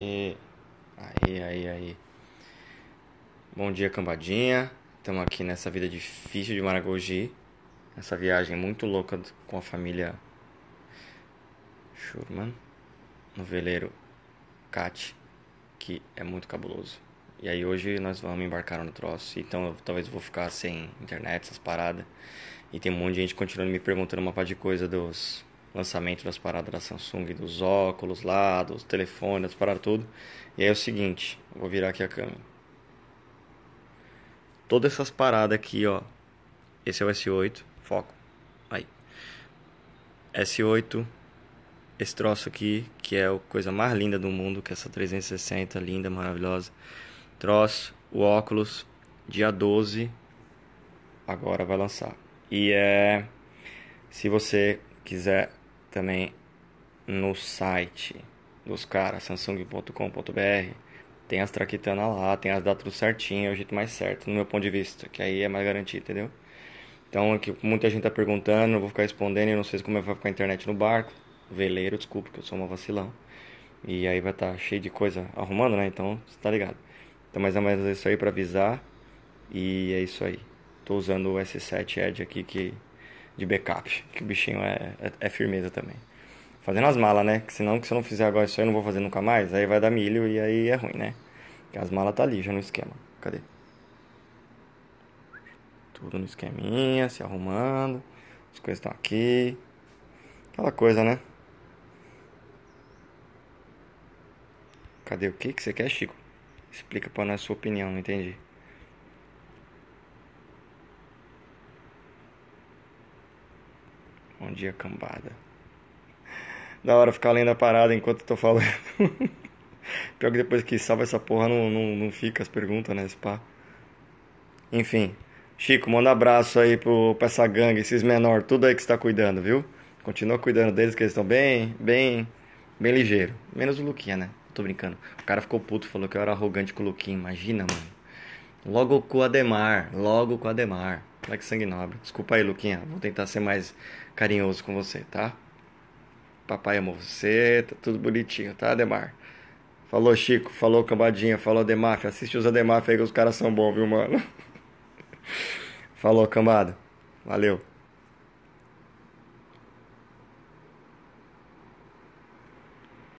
E aí, aí, aí. Bom dia, cambadinha. Estamos aqui nessa vida difícil de Maragogi. Essa viagem muito louca com a família Schurman no veleiro Kat, que é muito cabuloso. E aí hoje nós vamos embarcar no troço, então eu, talvez eu vou ficar sem internet, essas paradas. E tem um monte de gente continuando me perguntando uma par de coisa dos lançamento das paradas da Samsung, dos óculos lá, dos telefones, para tudo. E aí é o seguinte, vou virar aqui a câmera. Todas essas paradas aqui, ó. Esse é o S8, foco. Aí. S8, esse troço aqui, que é a coisa mais linda do mundo, que é essa 360 linda, maravilhosa. Troço, o óculos, dia 12 agora vai lançar. E é se você quiser também no site dos caras, samsung.com.br. Tem as traquitanas lá, tem as datas tudo certinho, é o jeito mais certo, no meu ponto de vista, que aí é mais garantido, entendeu? Então, aqui, muita gente tá perguntando, eu vou ficar respondendo, eu não sei como é vai ficar a internet no barco, veleiro, desculpa, que eu sou uma vacilão. E aí vai estar tá cheio de coisa arrumando, né? Então, você tá ligado. Então, mais ou menos é isso aí para avisar. E é isso aí. Tô usando o S7 Edge aqui que de backup. Que o bichinho é, é, é firmeza também. Fazendo as malas, né? Que senão, que se eu não fizer agora isso aí, eu não vou fazer nunca mais. Aí vai dar milho e aí é ruim, né? Porque as malas tá ali, já no esquema. Cadê? Tudo no esqueminha, se arrumando. As coisas estão aqui. Aquela coisa, né? Cadê o que que você quer, Chico? Explica pra nós a sua opinião, não entendi. Bom dia, cambada. Da hora ficar lendo a parada enquanto eu tô falando. Pior que depois que salva essa porra não, não, não fica as perguntas, né? Spa. Enfim. Chico, manda um abraço aí pro, pra essa gangue, esses menor, tudo aí que você tá cuidando, viu? Continua cuidando deles que eles estão bem, bem, bem ligeiro. Menos o Luquinha, né? Tô brincando. O cara ficou puto, falou que eu era arrogante com o Luquinha. Imagina, mano. Logo com o Ademar, logo com o Ademar. Moleque é nobre. Desculpa aí, Luquinha. Vou tentar ser mais carinhoso com você, tá? Papai amou você, tá tudo bonitinho, tá, Demar, Falou, Chico. Falou, Cambadinha. Falou, Ademaf. Assiste os Ademaf aí que os caras são bons, viu, mano? Falou, Cambada. Valeu.